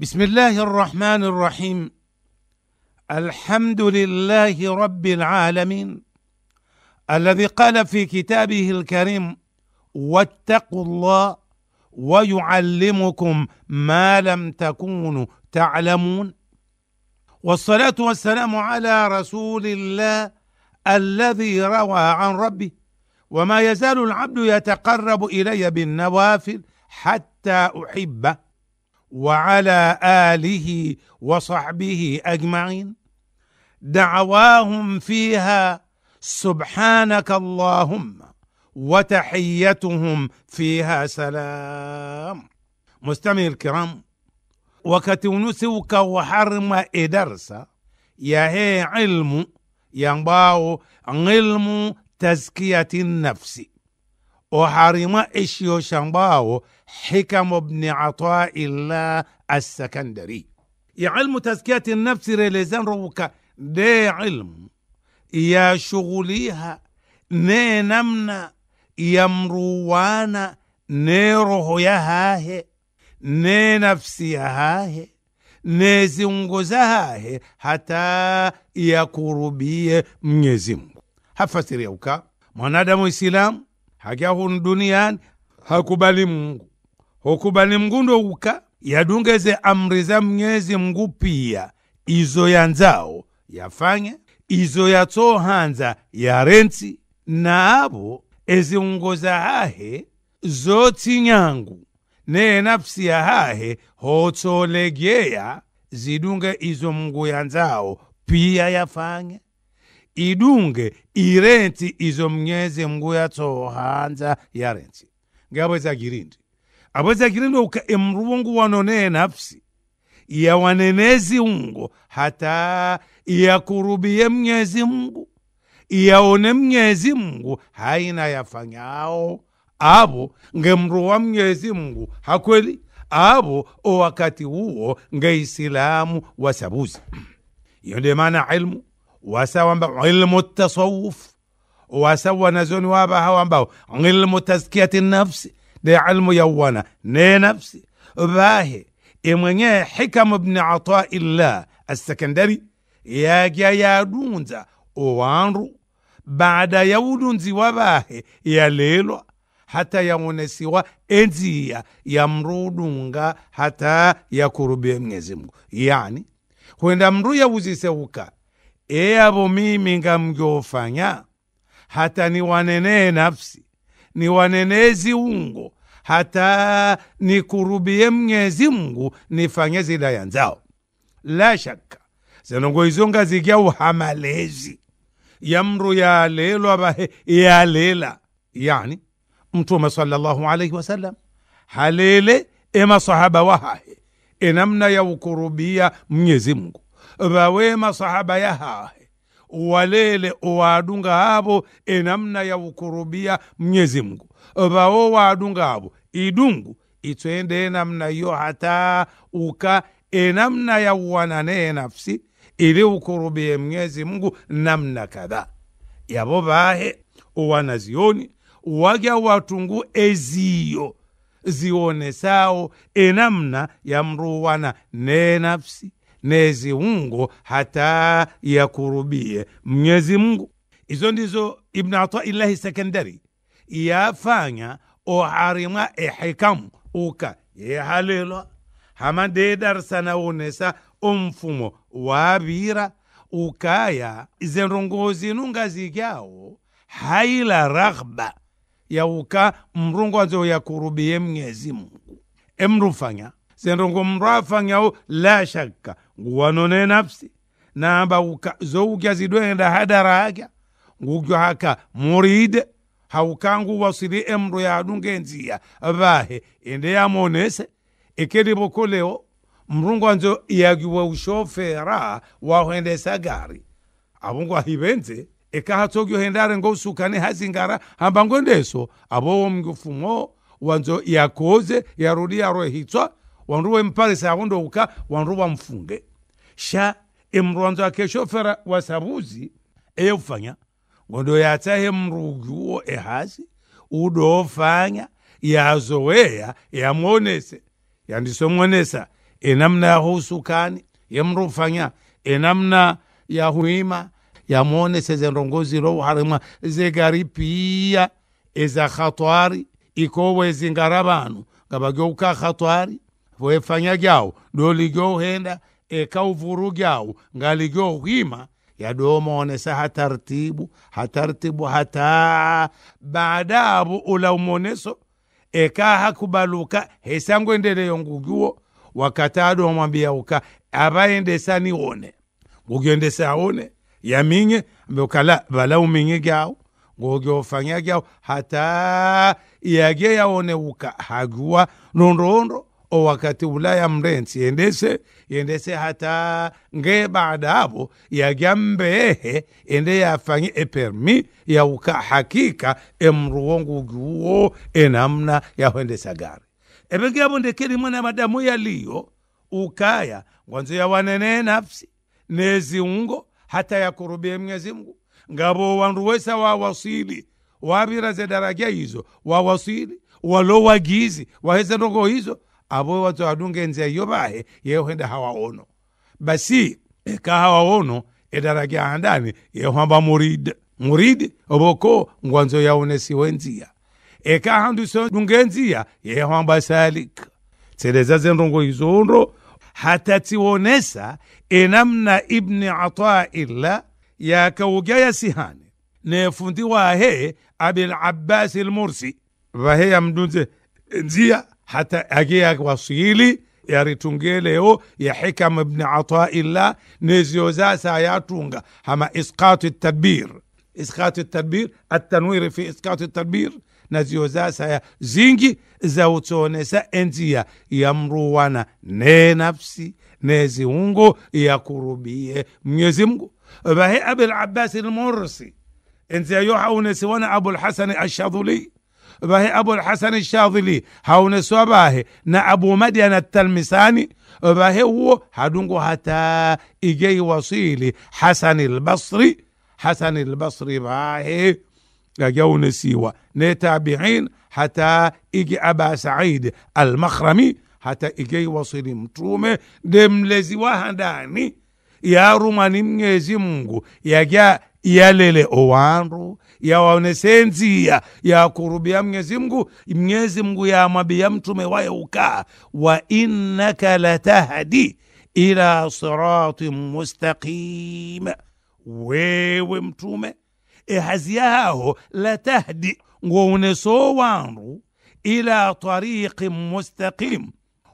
بسم الله الرحمن الرحيم الحمد لله رب العالمين الذي قال في كتابه الكريم واتقوا الله ويعلمكم ما لم تكونوا تعلمون والصلاة والسلام على رسول الله الذي روى عن ربه وما يزال العبد يتقرب إلي بالنوافل حتى أحبه وعلى اله وصحبه اجمعين دعواهم فيها سبحانك اللهم وتحيتهم فيها سلام مستمعي الكرام وكتونسوك وحرم ادرس يا هي علم يا علم تزكيه النفس وحرم اشيو شنباو hikamu bni ataillah assakandari ya ilmu tazkiyati nafsi relezanrowuka de ilmu ya shughuliha ne namna yamruwana ne roho yahahe ne nafsi yahahe ne zingo zahahe hata yakurubie mnyezi mungu hafasiriauka mwanadamu islamu hakahun duniani hakubali mungu okuba ni mngundo uka yadungeze amri za mnyezi mungu piya izo yanzawo yafanye izo tsohanza ya rentsi na apo eziungoza hahe zotsi nyangu neye ya hahe hotsolegeya zidunge izo mungu yanzawo piya yafanye idunge irenti izo mnyezi ya tsohanza ya rentsi za girindi apweza akilindwauka emruvongo wanonee nafsi ya wanenezi ungo hata iyakurubie mnyezi mungu iyaone mnyezi mngu haina yafanyao avo ngemruwa mnyezi mngu hakweli abo o wakati huo ngeisilamu wasabuzi iyo nde maana ilmu wasawamba ilmu tasawuf wasawa nazoni hao ambao ilmu taskiyati nafsi de almu almuyawwana ne nafsi bahe imwenye hikamu bni ataillah assekondari yajya yadunza owandu baada ya udunzi wa yalelwa hata yaonesiwa enziya ya mrudunga hata yakurubie mwenyezi mungu yani kwenda mndu uka eyavo mimi ngamgofanya hata niwanenee nafsi ni wanenezi ungo hata nikurubie mnyezi mngu nifanye zila yanzao la shaka zinongo izo ngazigya uhamalezi yamru yalelwa bahe yalela yani mtume sallallahu alaihi wasallam halele emasahaba wahahe enamna ya ukurubia mnyezi mngu vawe masahaba yahahe walele e waadunga avo enamna ya ukurubia mnyezi mngu vawo waadunga avo idungu itswende enamna iyo hata uka enamna ya uwanane nafsi ili ukurubie mnyezi mngu namna kadhaa yavo vahe uwanazioni wagya watungu eziyo zionesao enamna ya mruwana ne nafsi Mwenyezi Mungu hata yakurubie Mwenyezi Mungu. Izo ndizo Ibn Ataillahi Sekendari yafanya oharimwa ehikamu uka yehalelwa hama de darsana unesa umfumo wabira ukaya zendongozi nunga zikyawo haila raghba yauka mrungu anzo yakurubie Mwenyezi Mungu emrufanya zendongo mrafanyao la shaka nguwanone nafsi namba zowukya zidwenda hadara akya ngukya haka muride haukangu wasili emro yadunge nzia vahe ende yamonese ekedi bokoleo mrungu anzo yagiwa ushofera wahwendesa gari avungu ahivenze ekahatsogyo hendare ngosukane hazingara hamba ngwendeso avowo mngufumo wanzo yakoze yarudia rohitswa wanruwe mparisa avondouka wanruwa mfunge sha emronzo akeshofera wasabuzi eyofanya ngondo yatsahe mrugiwo ehasi udofanya yazoweya yamwonese yandisomwonesa enamna yaho usukani yemrufanya enamna yahuima yamwonese zenrongozi rouharimwa zegari piya eza khatwari ikowe khatwari wefanya gyao doli ekauvurugyau ngaligyo ghima yadomone sa hatartibu hatartibu hata baadabu ula umoneso eka hakubaluka hesangu endeleyo wakata wakatado mwambia uka abaendesa nione ngugyendesa aone yaminye mbukala bala uminye gyao ngogyofanya gyao hata iyage yaone uka hagua nonroonro o wakati ulaya mrensi yendese yendese hata nge baada hapo yagyambeehe ende yafanye epermi yauka hakika emruwongu ugiuwo enamna yahwendesa gari epengeapo ndekeli mwana madamu yaliyo ukaya ngwanzo yawanene nafsi neziungo hata yakurubie mwenyezi mungu ngabo wandu wesa wawasili wabira ze daraja hizo wawasili walowagizi waheze ndogo hizo abo wadzowadunga enzeya yopahe yeyohenda hawaono basi eka hawaono edaraki ahandani yeyohamba murid murid oboko ngwanzo yaonesiwe nzia eka ahandu nzia enziya yeyohamba salik tseleza zenrongo izonro hata tiwonesa enamna ibni ataila yakaugaya sihani nefundi wahe abil abbasi lmursi vahe yamdunze nzia hata agiyawasili yaritunge leo ya hikam bni ataillah nezio zasa yatunga hama isqatu tadbir isqatu tadbir atanwiri fi isqatu tadbir na zio zasaya zingi za utsonesa enziya ya mruwana ne nafsi ne ziungo yakurubiye mnyezi mngu vahe abi labbas lmursi enziya yo haunesiwana abulhasani ashadhuli ɓe abol hasane chadili hawne sobahe na abu madian atalmisani bahe he wo haɗungo hata igey wasili hasane lbasri hasane lbasri bahe gawne siwa ne tabiin hata igi aba said almakhrami hata igei wasili mtume demlezi wa handani yarumani mnyezi mungu yaja yalele owandu yawaonesee nziya ya kurubia mwenyezi mngu mwenyezi mngu yamwambia mtume waye ukaa wa innaka latahdi ila siratin mustaqim wewe mtume e yaho latahdi ngouneso wandu ila tariqin mustaqim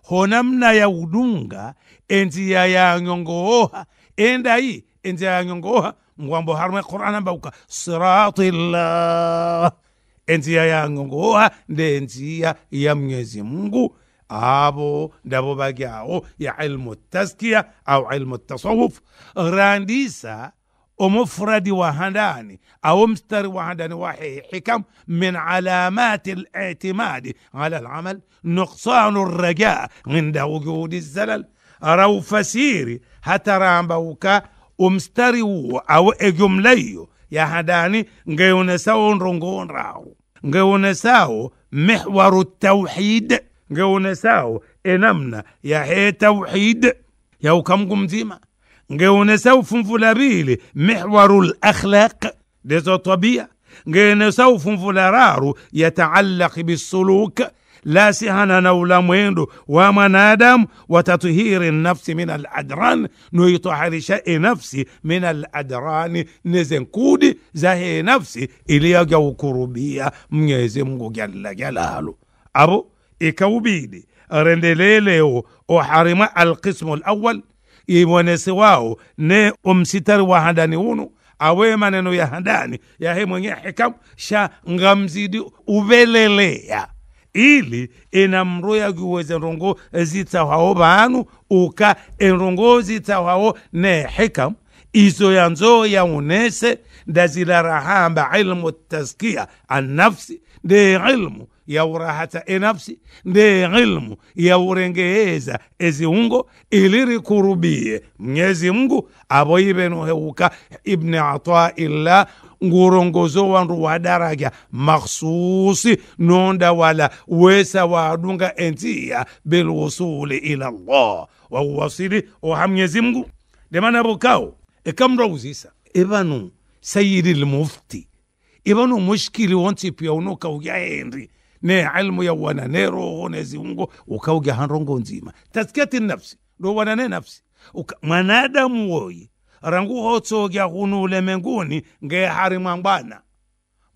honamna ya udunga e ya nyongooha endayi e ya yanyongooha ngwambo harme qur'ana bauka sirati llah enzia yangu ngoha nde enzia ya mwenyezi mungu abo ndabo bagyawo ya ilmu taskiya au ilmu tasawuf randisa wa handani وهداني أو مستر وهداني وحي حكم من علامات الاعتماد على العمل نقصان الرجاء عند وجود zalal أرو فسيري hataramba uka umstari uwo awo egyo mulayiyo yahadani ngeunesawo nrongonrawo ngeunesawo mihwaru tauhid ngeunesawo enamna ya yahe tauhid ukamgu mzima ngeunesawo funfula bili mihwaru lakhlaq dezo tabia ngeunesawo funfula raru yataallaq bisuluk lasihana na ulamwendo wa mwanadamu wa tathiri nafsi min aladran noitoharisha enafsi min aladrani nezenkudi zahe enafsi ukurubia mnyezi mungu jalla jalalu abo ikaubidi rendelelewo oharima alkismu lawal imonesi wao ne omsitari wa handani unu awe maneno ya hadani yahe mwenye hikamu sha ngamzidi uveleleya ili enamro yagiweza rongo e, zitsawawo vanu uka enrongo zitsawawo ne hikamu izo yanzo yaunese rahamba ilmu taskia annafsi ndi ilmu ya urahata enafsi ndi ilmu ya urengeeza eziungo ilirikurubie mnyezi mngu avo ivenoheuka ibni ataillah ngurongozo wandu wa daraja makhsusi nonda wala wesa wadunga entiya bilwusuli ila llah wauwasili oha mnyezi mngu ndemana vokao e uzisa evanu sayidi lmufti ibanu mushkili wonsi pia unuka uya henri ne ilmu ya wana ne roho ne ziungo ukaugya hanrongo nzima taskati nafsi ndo wana ne nafsi mwanadamu woyi rangu hotsogya hunu ulemenguni nge hari mwangwana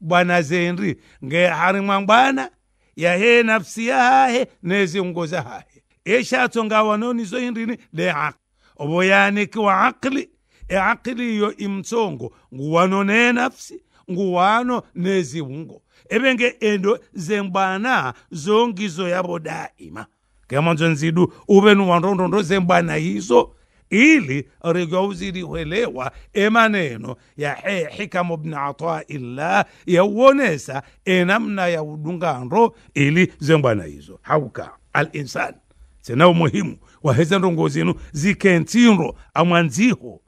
bwana zenri nge hari mwangwana yahe nafsi yahahe neziungo zahahe eshatsonga wanonizo indini de aqli oboyanikiwa aqli e aqli iyo imtsongo nguwanone nafsi nguwano neziwungo ebenge endo zembana zongizo yabo daima kemanzo nzidu upenu wa ndondondo zengwana izo ili rigauziliwelewa emaneno he hikamu bni ataillah yawonesa enamna ya udungando ili zengwana izo hauka alinsan sena umuhimu waheza ndongo zinu zikentindro amwanziho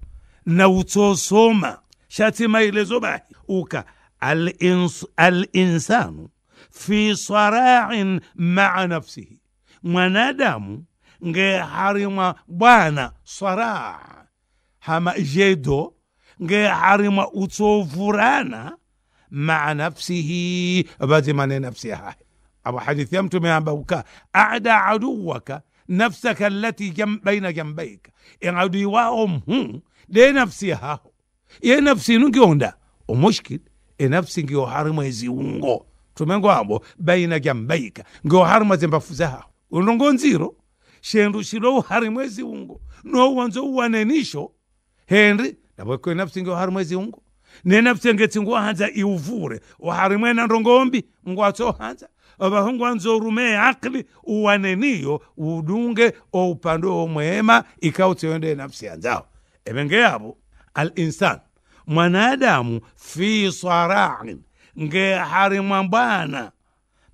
na utsosoma shati maelezo bahi uka alinsanu fi sarain maa nafsihi mwanadamu nge harimwa bwana saraa hama jedo nge harimwa utsovurana maa nafsihi vatimane nafsi yahahe apo hadithi ya mtume amba ada aduwaka nafsaka allati jam, baina jambaika e adui mhu de nafsi yahaho ye nafsi inu ngionda omushkil enafsi ngioharima eziungo tumengo abo baina gyambaika ngioharima zembafu zaha unongo nziro shendu shilo uharima eziungo nowanzo uwanenisho henri nabweko enafsi ngioharima eziungo nenafsi ngetsinguohanza iuvure uharimwe nandongombi ngwatsohanza abahungu anzo urume akli uwaneniyo udunge oupando omwema ikautseonde nafsi anzao emenge ebengeabo alinsan mwanadamu fi sarain ngeharimwa bwana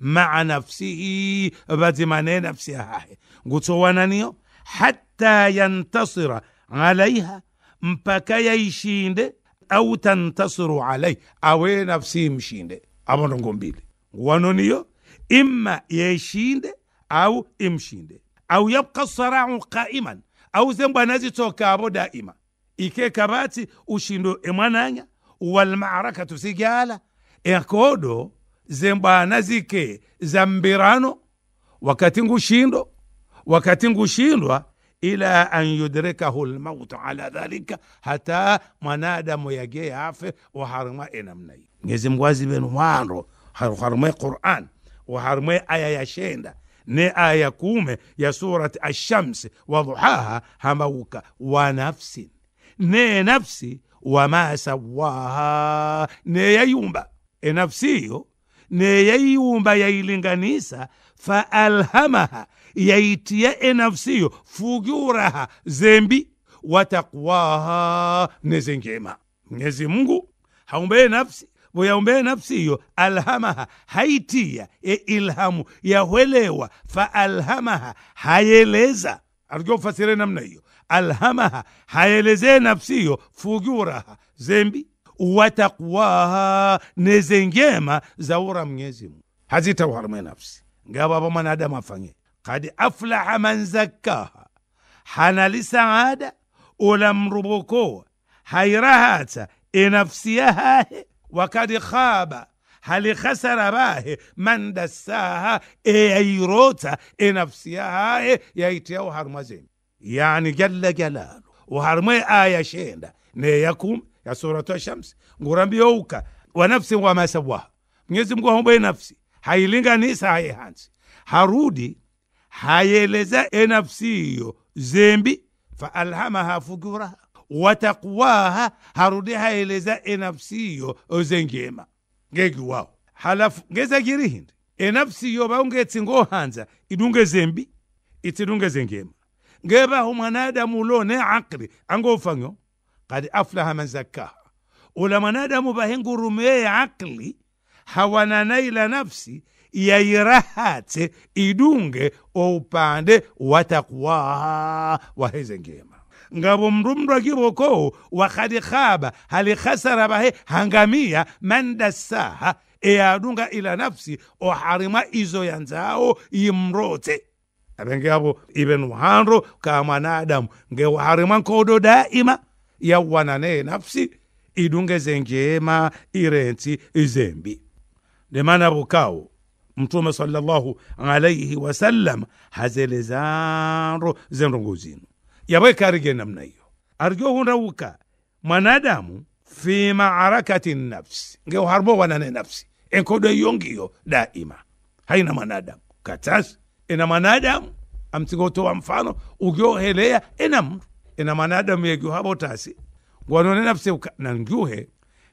maa nafsihi vatimane nafsi yahahe ngutsowananiyo hatta yantasira alaiha mpaka yaishinde au tantasiru alaihi awe nafsi mshinde avonongo mbili wanoniyo imma yeshinde au imshinde au yabka saraun qaiman au zembwanazitsoka avo daima ike kabati ushindo emwananya walmarakatu sigala enkodo zembwana zike za mbirano wakati ngushindo wakati ngushindwa ila an yudrikahu lmautu ala dhalika hata mwanadamu yage yafe waharima enamna ngezi ngezi benu hwando harimwe quran waharimwe aya ya shenda ne aya ya kume ya surat ashamsi waduhaha hamauka wa nafsin ne nafsi wama sawaha neyayumba enafsiyo neyayiwumba yayilinganisa faalhamaha enafsi enafsiyo fugiuraha zembi watakwaha nezengema mwenyezi mungu haumbeye nafsi buyaumbeye nafsiyo alhamaha haitiya e ilhamu yahwelewa fa alhamaha hayeleza ufasire namna hiyo alhamaha, haelezee nafsi hiyo fujuraha, zembi watakwaha neze njema zaura Mwenyezi Mungu, hazitawarume nafsi ngaba mwanadamu afanye. Kad aflaha man zakkaha, hanali saada ulamrubukowa hairahata enafsi yahahe, wakad khaba hali khasara bahe man dasaha eyairota enafsi yahahe yaitiyao harumwa zembi yani jalla jalalu uharmwe aya shenda ne yakum ya suratu ashamsi ngurambi youka wa nafsi wama sawaha mwenyezi mungu ahombwe nafsi hailinganisa hayehansi harudi hayeleza enafsi iyo zembi fa faalhamaha fujuraha taqwaha harudi haeleza enafsi iyo ozengema ngegi wawo halafu ngeza ngezagirihindi enafsi iyo hanza idunge zembi itsidunge zengema ngebaho mwanadamu ulone akli angofanyo kad aflaha man zakkaha ula mwanadamu ya akli hawananaila nafsi yairahatse idunge oupande watakwaha waheze ngema ngabo mndu mndu akibokowo wakadi khaba hali khasara bahe hangamia man dassaha eyadunga ila nafsi oharimwa izo yanzawo yimrote abenge gabo iben ka kamana adam ge hariman koɗo daima yawwanane nafsi idunge zenjema irenti izembi ndemana bukawo mtume salllahu alaihi wasallam hazele zanro zenrongo zino yawe karige namna hiyo arjo hunrawuka mwanadamu fi maarakati nafsi nge harbo wanane nafsi enkodo yongiyo daima haina mwanadamu katasi ina manadamu amsingotowa mfano ukyoheleya ena mndu ena manadamu yekyohava utasi ngwanone nafse nangyuhe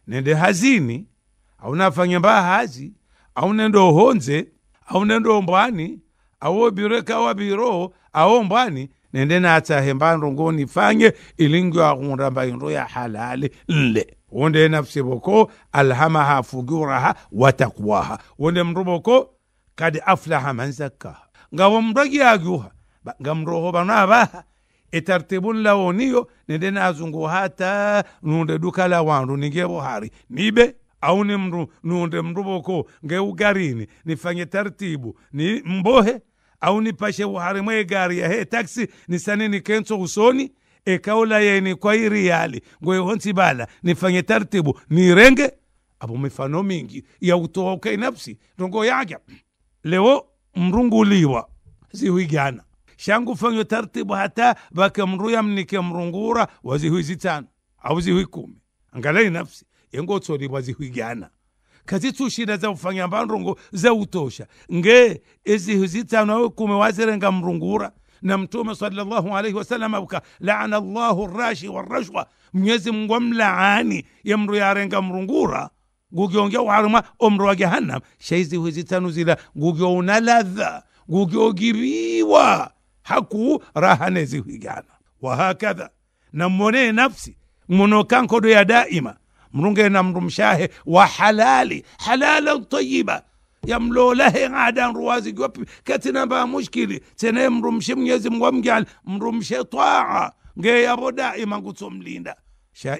nende hazini au aunafanya mbaha hazi aunende ohonze aunende ombwani awobireka wabiro awombwani nende natsahe mbando ngonifanye ilingyo akhunda mba indo ya halali nle wonde nafsi boko alhamaha fujuraha watakwaha wonde mndu boko kadi aflaha man zakkaha nga womdwagi agyuha nga mroho bano abaha etartibun lawo niyo nende nazungu hata nunde duka la wandu ningie bohari nibe au ni mru nunde mruboko nge ugarini nifanye tartibu ni mbohe au nipashe buhari mwe gari ya he taksi nisane nikenso usoni ekaula yeni kwa iriyali ngoyehonsi bala nifanye tartibu nirenge abo mifano mingi ya utooke nafsi ndongo yaga leo mrunguliwa zihuigana shangu fanyo tartibu hata mnike mrungura wa zihui zitano au zihui kumi angalai nafsi yengotsolibwa zihuigana kazi tushira za ufanya mbandongo za utosha nge ezihu zitano au kumi wazirenga mrungura na mtume sallallahu alaihi wasallam abuka laana llahu rashi warashwa mwenyezi mungu amlaani yamru yarenga mrungura gugyo waruma omro wa jahannam shaizi hizi tanu zila gugyo ladha gugyo haku rahane zihigana wahakadha na mmonee nafsi mmonokankodo ya daima mrunge na mrumshahe wa halali halalan tayiba yamlolahe ng'adan ruwazi gwapi katina ba mushkili tene mrumshe mnyezi mwa mrumshe twaa ngeyabo daima ngutsomlinda sha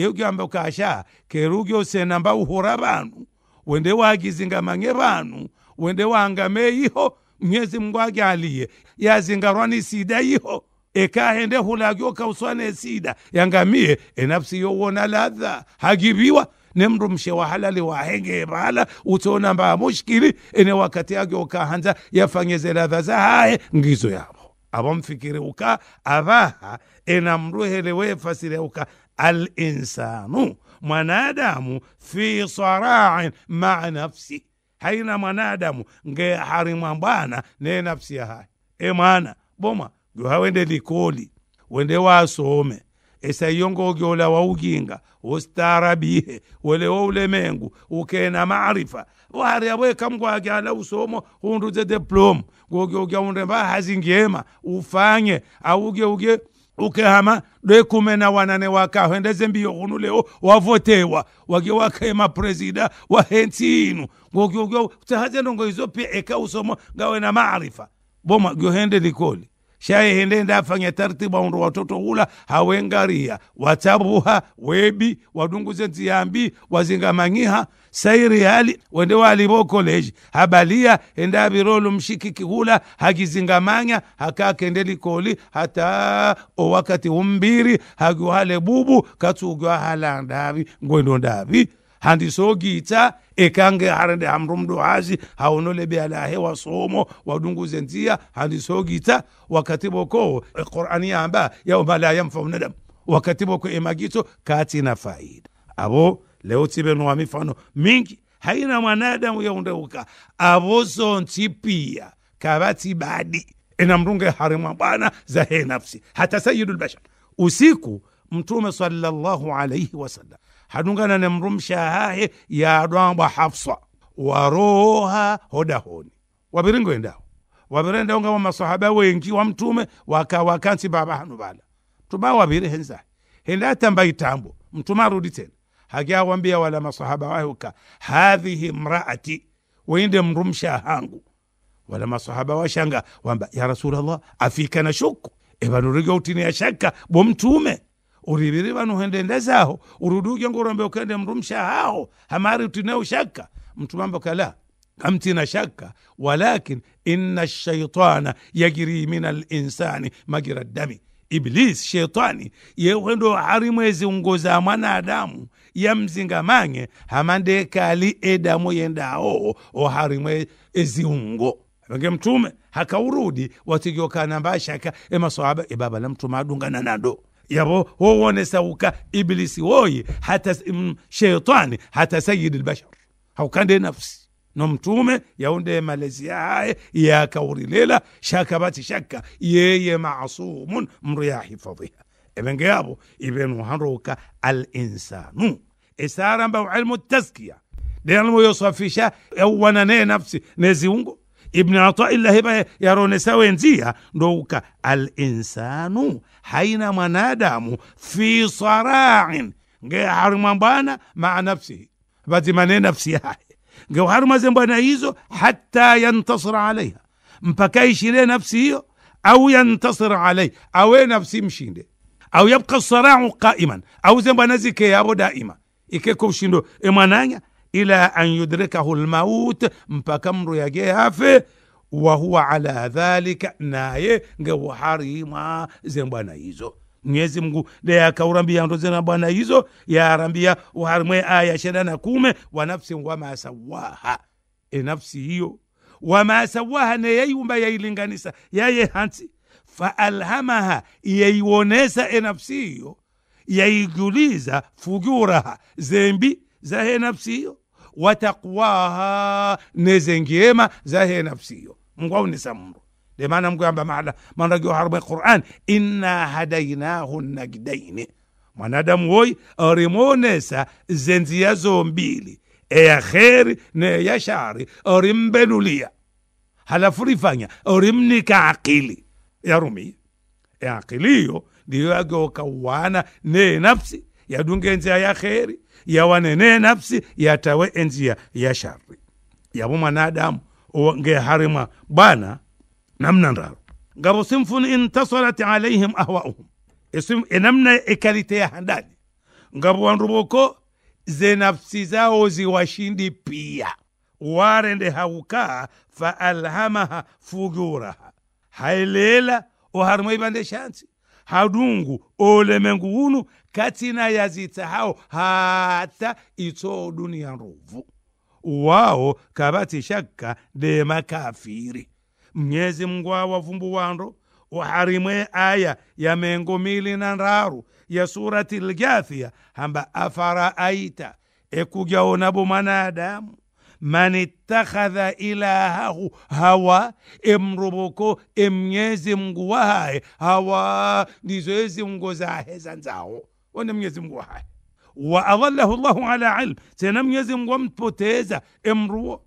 yeugamba ukasha kerugyo senamba uhora vanu wende wagizinga mange vanu wende wangame iho mwezi mungu agyaliye yazingarwani sida iho ekahende hulagyo kauswane sida yangamie enafsi yowona ladha hagibiwa nemndu mshe wa wahalali wahenge bala utona mba mushkili ene wakati age ukahanza yafanyeze ladha za haye ngizo yabo abamfikire uka avaha abaha enamruhele wefasire uka alinsanu mwanadamu fi sarain maa nafsi, haina mwanadamu nge harimwa mbwana ne nafsi ya hayi e mwana boma wende likoli wende wasome esayiyongogyola wauginga wele welewo ulemengu ukena maarifa wahari aweka ala usomo hundu ze diplomu gogyogya unde mbahazi ngema ufanye augeuge uge, uge ukehama dwekume na wanane wakahwendeze mbiyo hunu leo wavotewa wage wakaema presida wa hensi inu ngogyogyo tahazenongo izo pia eka usomo ngawe na maarifa boma gohende likoli shaye hende ndafanya tartiba undu watoto hula hawengaria watabuha webi wadunguze ntiyambi wazingamanyiha sairi hali wende waliwo college habalia endabirolo mshiki kihula hagizingamanya hakakende likoli hata owakati umbiri hagiwahale bubu katsugwa hala ndavi ngwendo ndavi handisogitsa ekange harende hamrumdu hazi haonolebeala hewa somo wadunguze nzia handisogitsa wakati boko e, qurani yamba yaumala la nadam wakati boko e kati na faida abo leo tibenwa mifano mingi haina mwanadamu yaundeuka avozonti pia kavati badi ina mrunge harimwa bwana zahe nafsi hata sayidu lbashar usiku mtume sallallahu alaihi wasallam hadungana ne mrumsha hahe yadwambwa hafsa waroha hodahoni wabiringo endaho wabirenda unga wa masahaba wengi wa mtume wakawakansi baba hanu bala tuba wabiri henzahe henda tambai tambo mtume arudi tena hakawambia wala masahaba wahuka hadhihi mraati wende mrumsha hangu wala masahaba washanga wamba ya rasul afika na shuku evanuriga ya shaka bo mtume uriviri vanu hendende zaho uruduge ngurambe ukende mrumsha hao hamari utine ushaka mtume amba kala amtina shaka walakin ina shaitana yajiri min alinsani magira dami ibilisi shetani yehwendo ndo harimu eziongoza mwanadamu yamzingamange hamande kali edamu yendaoo oharimwe eziungo penge mtume hakaurudi watigokana mbashaka emasahaba ebaba la mtume adungana nado yabo wowonesa ibilisi woyi hata shetani hata sayidi lbashar haukande nafsi no mtume yaunde malezi yaye shaka bati shaka yeye masumun mndu yahifadhiha evengeyapo ivenu haruka alinsanu esaramba ilmu taskiya dealmu yosafisha yauwananaye nafsi neziungo ibni ataillahi ba yaronesa wenzia ndouka alinsanu haina mwanadamu fi sarain nge harimwa bwana maa nafsihi vatimane nafsi yaye جوهر ما زين حتى ينتصر عليها مبكا يشيل نفسي او ينتصر عليه او إيه نفسي مشين او يبقى الصراع قائما او زين بنزك يا ابو دائما يكيكو شينو امانانيا الى ان يدركه الموت مبكا مرو يجي هافي وهو على ذلك ناي جوهر ما زين بنايزو Mwenyezi Mungu de akaurambia ndoze na bwana hizo yaarambia warimwe aya shenda na kume wa nafsi wamasawaha e nafsi hiyo wamasawaha neyeiumba yailinganisa yaye hansi faalhamaha yeiwonesa e nafsi hiyo yaiguliza fujuraha zembi zahe nafsi hiyo watakwaha nezengiema zahe nafsi hiyo mngwaunesamndu ndio maana mungu amba managio harma quran inna hadainahu nagdaini mwanadamu hoyi orimuonesa zenziya zombili eya kheri ya shari orimbenulia halafu rifanya orimnika akili yarumia eakiliyo ndiyo yageuka wana ne nafsi yadunge enzia ya kheri ne nafsi yatawe enzia ya shari yabo mwanadamu ngeharima bwana namnanraro ngabo sinfun intasarat alaihim ahwauhum enamna e ekaliteya handani ngabo wandu ze nafsi zao ziwashindi pia warende fa faalhamaha fujuraha hailela harmo ibande shansi hadungu olemengu unu katina hao hata itso dunia nruvu wao kabati shakka de makafiri mnyezi vumbu wando uharimwe aya ya mengo mili na ndaru ya surati lgathia hamba afara aita ekujaonabo mwanadamu man ittakhadha ilahahu hawa emruboko emnyezi mngu wahaye hawa ndizo ezi mngo zahe zanzawo one mnyezi mngu wahaye waadallahu llahu ala ilm tena mnyezi mngu amtpoteza emruwo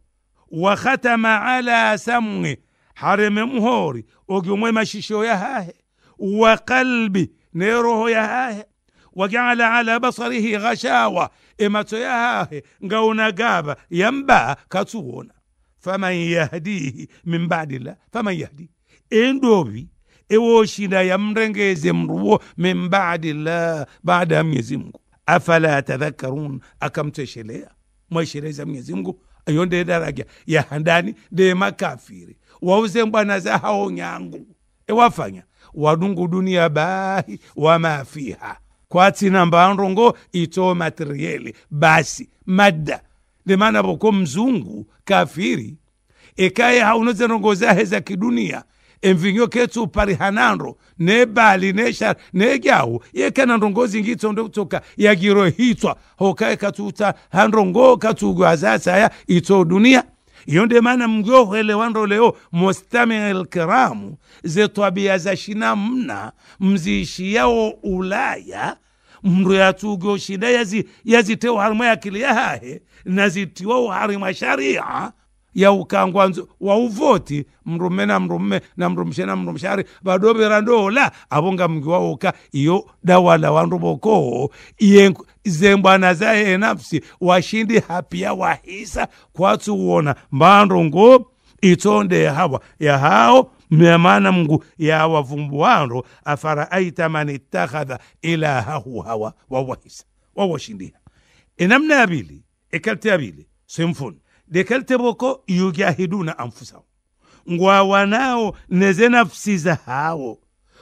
wakhatama ala samwe hareme mhori ogiomwe mashisho ya hahe wa kalbi ne roho ya hahe wajaala ala basarihi ghashawa emato ya hahe ngaona gaba yamba katuona faman yahdihi min badillah faman yahdi endovi ewoshina yamrengeze mruwo min badillah baada ya mwenyezi mungu afala tadhakarun akamtoshelea mwesheleza mwenyezi mungu ayo nde daraja ya handani nde makafiri wauze mbwana za hao nyangu ewafanya wadungu dunia bahi wamafiha kwatsina mbandongo ito materieli basi madda limana poko mzungu kafiri ekaye haunozenongo zahe za kidunia emvinyo ketsu parihanandro nebali neshar nejahu yekana ndongo zingitso ndokutoka yagiro hitswa hokaye katsuta handrongo katsugwa ya ito dunia iyo nde maana mngyohwelewanro leo mostamia lkiramu ze twabia za shina mna mziishiyawo ulaya mndu yatugyo shida yazitewa yazi harimu yakili yahahe nazitiwa uharimwa sharia ya ukangwanzo wa uvoti mrume na mrume na mrumshe na mrumshari vadovera ndola avonga mngi uka iyo dawala wandu vokoho zembwana za enafsi washindi hapia wahisa kwatsuwona mbandu ngo itsonde hawa yahao myamana mngu yawavumbu wandu afaraaita man ittakhadha ilahahu hawa wawahisa wawashindiha enamna yavili ekalti yavili semfuni dekalteboko yujahiduna anfusahum wanao neze nafsi zahawo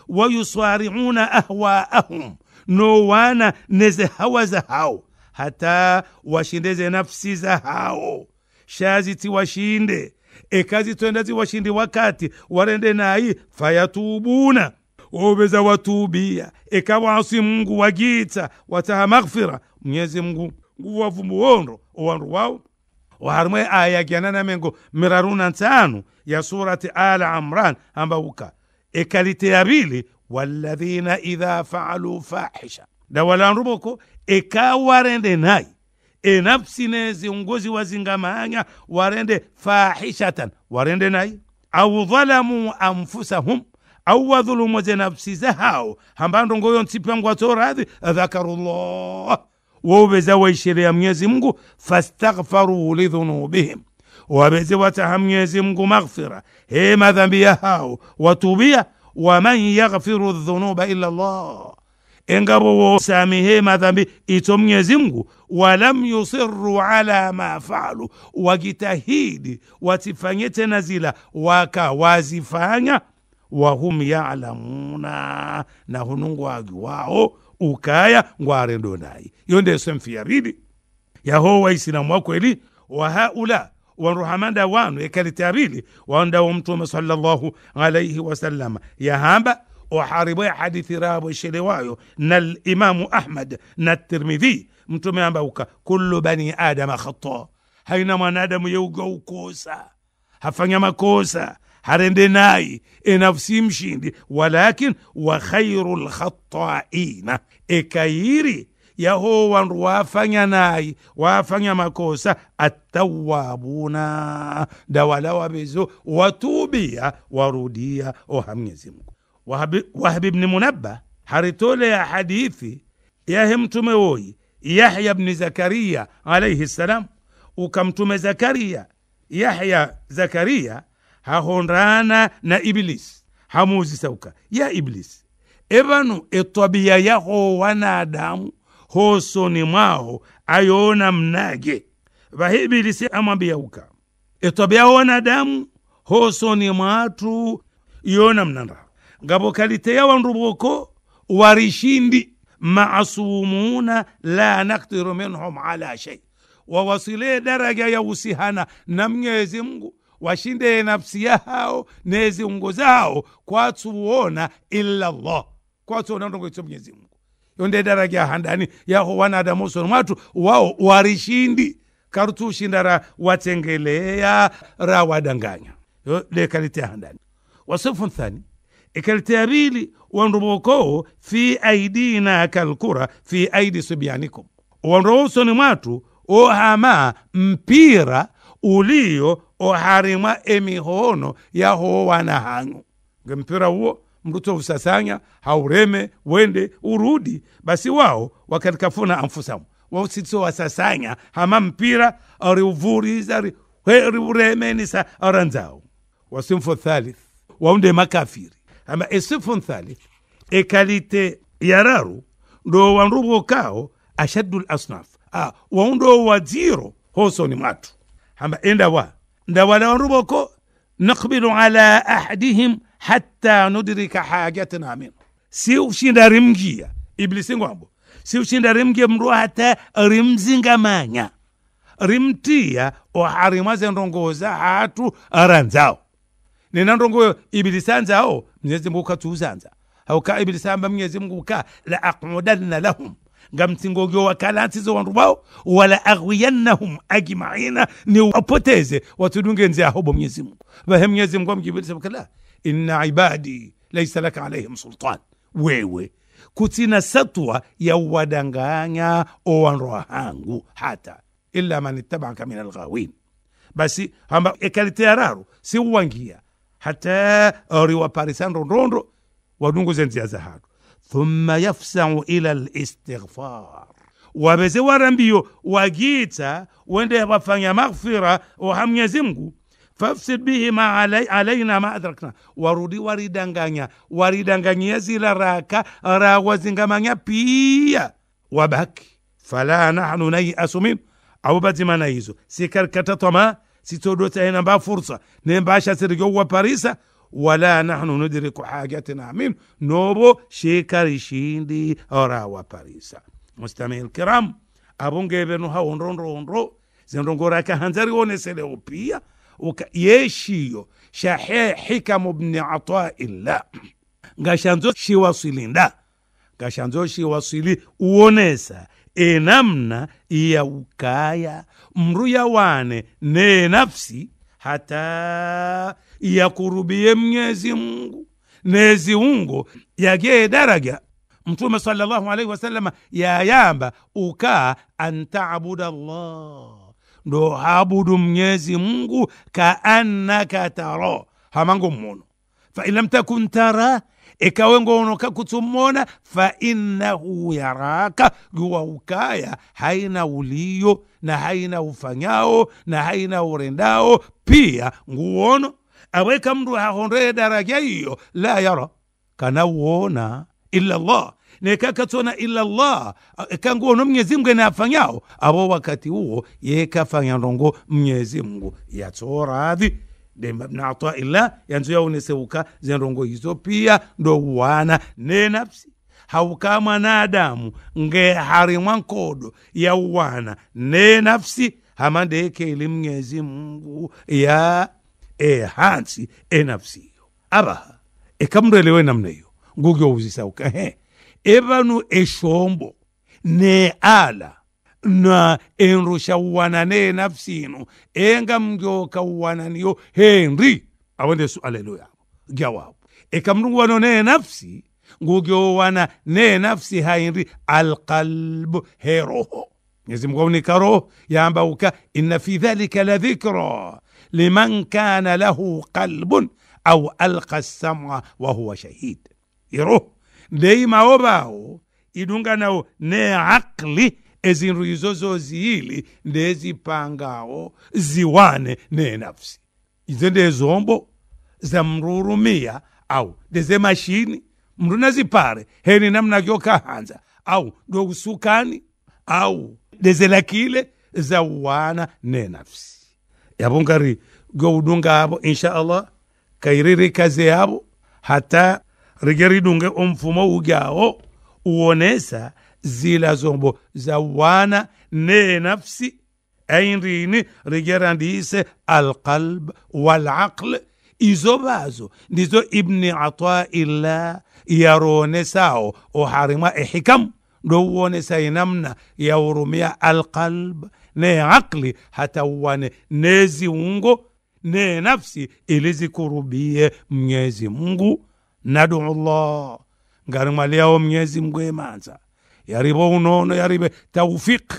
wayusariuna ahwaahum nowana neze hawa zahawo hata washindeze nafsi zahawo shazi tiwashinde ekazitwenda ziwashindi wakati warende nayi fayatubuna obeza watubia ekawasi mungu wagita wataha maghfira mnyezi mungu nguvu wavumbu wondo owandu wao wa harmwe aya kiananamengo miraruna tano ya surati ala amran ambauka ekalite bili waladhina idha faalu fahisha dawalanruboko ekawarende nayi enafsi neziongozi wazingamanya warende fahishatan warende nayi au dhalamu anfusahum au wadhulumu ze nafsi zahao hambandongoyo radhi dhakarullah wo veza ya mnyezi mungu fastaghfaruu lidhunubihim waveze wataha mnyezi mungu maghfira he madhambi ya hao watubia waman yaghfiru dhunuba illa llah engabo wosamihe madhambi ito mnyezi mungu walam yusiru ala ma falu wakitahidi watifanye tena zila waka wazifanya wahum yalamuna na hunungu wagi wao ukaya ngwarendo nayi iyo ndeso mfiyaridi yaho waisilamu wakweli wahaula waruhamanda wanu ekalitarili wandawo mtume sallallahu alaihi wasalama yahamba oharibwe hadithi rabo shelewayo na limamu ahmad na tirmidhi mtume ambauka kullu bani adama khata haina mwanadamu yeuga ukosa hafanya makosa harende naye enafsi mshindi walakin wa khairu lkhataina ekayiri yaho wandu wafanya naye wafanya makosa atawabuna dawala wabezo watubia warudia oha mwenyezi mungu wahabi bni munabba haritole ya hadithi yahe mtume woyi yahya bni zakariya alaihi salam ukamtume zakariya yahya zakariya hahondana na ibilisi hamuzi sauka ya ibilisi evanu etwabiya yaho wanadamu hosoni mwaho ayona mnage vahe ibilisi amwambia uka etabiya wanadamu hosoni mwatu yona mnanda ngavo kaliteya wandu voko warishindi maasumuna la naktiru minhum ala shei wawasile daraja ya usihana na mnyezi mngu washinde nafsi yao neziungo zao kwatsuwona illallah kwatsuwona kutongolitsa mwenyezi mungu yo daraja handani yaho wanadamu usono mwatu wao warishindi karutsuushinda ra watsengeleya ra wadanganya yo lekalitea handani wasifu nthani ikalitea e bili wandubokowo fi aidina kalkura fi aidi subyanikum wandowo usoni mwatu ohama mpira ulio oharimwa emihono wana hangu nge mpira huo mruto usasanya haureme wende urudi basi wao wakatikafuna amfusamu wausitso wasasanya hama mpira ariuvuriza riuremenisa aranzawo wasimfo thalith waunde makafiri hama esifo thalith ekalite yararu ndo wanrubo kao ashaddu lasnaf ah, waundo wadziro hosoni mwatu hamba enda wa ده ولو nakbilu ala ahadihim أحدهم nudrika hajatna حاجتنا si siushinda rimjia iblisi ngwambo siushinda rimjia mndu hata rimzingamanya rimtia oharimwaze ndongoza hatu aranzao nena ndongoyo ibilisi anzao mnyezi mbuka ukatsuuzanza hauka iblisa amba mnyezi mbuka la aqudanna lahum ngam singogyo wakalatsizo wantu bawo wala aghwiyannahum ajmaina ni wapoteze watudungenze ahobo mwenyezi mungu bahe mwenyezi mungu amjibilisha kala inna ibadi laisa laka alaihim sultan wewe kutina satwa ya wadanganya owanroa hangu hata illa man ittabaka min alghawin basi hamba ekalitea si uwangia hata riwaparisandrondondo wadunguze nzia za hadu thumma yafsau ila listighfar waveze warambiyo wagiita wende wafanya maghfira wa mwenyezi mungu fafsid bihi ma alay, alaina ma adrakna warudi waridanganya waridanganyia zila raka rawazingamanya pia wabaki fala nahnu naiasu min aubazimana hizo sikarkata toma sitodotahenamba fursa nembasha sirigowaparisa wala nahnu nudriku hajatina min nobo shekarishindi orawa parisa mustamii lkiram abonge benu haondondrondo zendongoraka hanzariwoneselewo pia yeshiyo shahe hikamu bni ataillah ngashanzo shiwasilinda ngashanzo shiwasili uonesa enamna iyaukaya mruya wane ne nafsi hata yakurubiye mnyezi mungu neziungo yagee daraja mtume salllahu alaihi wasalama yayamba ukaa antaabuda llah ndo habudu mnyezi mungu kaannaka tara hamango mmono fain lam takun tara ikawe ngonoka kutumona fainnahu yaraka juwa ukaya haina uliyo na haina ufanyao na haina urendao pia nguono aweka mndu ahondoye daraja hiyo la yara kanauona illa llah nekakatsona illa llah kanguono mnyezi mngu ene wakati huo yekafanya ndongo mnyezi mngu yatsoradhi demba illa yanzo yaoneseuka zendongo hizo pia ndo uwana ne nafsi hauka mwanadamu nge harimwa nkodo ya uwana ne nafsi hamandeke ili mnyezi mngu ya ehansi enafsi iyo abaha ekamrelewe namna iyo ngukyo he evanu eshombo ne ala na enru xawwanane enafsi inu enga mngyokawwananiyo henri awende sualelo yabo gyawabu wano ne nafsi ngugyowana ne nafsi hainri alqalbu he roho mwenyezi mungu roho yamba uka inna fi dhalika la dhikra liman kana lahu qalbun au alqa sama wahuwa shahid iro ndei mao bao idunganawo ne akli ezinru izo zoziyili ndezipangawo ziwane ne nafsi izo ndezombo zamrurumia au ndezemashini mndu nazipare heni namnakyo kahanza au usukani au dezelakile zauwana ne nafsi يابون قري جو دونغا ابو ان شاء الله كيريري كازي ابو حتى رجري دونغ ام فمو جاو zila zombo za wana ne nafsi ayin rini rigerandise alqalb walaql izo bazo ndizo ibni ataillah yaronesao oharima ehikam ɗo wone sai namna yawrumia alqalb ne akli hata uwane ne ziungo ne nafsi ili zikurubie mnyezi mungu nadu llah ngari mwaliao mnyezi mungu emanza yaribo unono yaribe taufik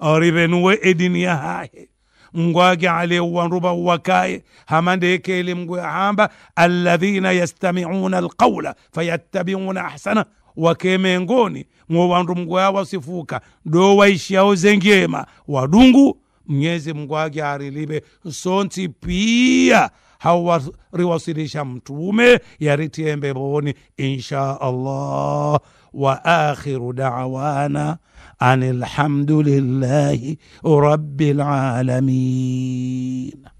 aribe nuwe edini ya hahe mngwage uwanruba uwakaye hamande ekele ya ahamba alladhina yastamiuna alqaula fayattabiuna ahsana wakemengoni mwo wandu mngu wasifuka do waishiao zengyema wadungu mnyezi mungu ake arilibe sonti pia hawariwasilisha mtume yaritiembe boni insha allah wa akhiru dawana an lhamdulillahi rabilalamin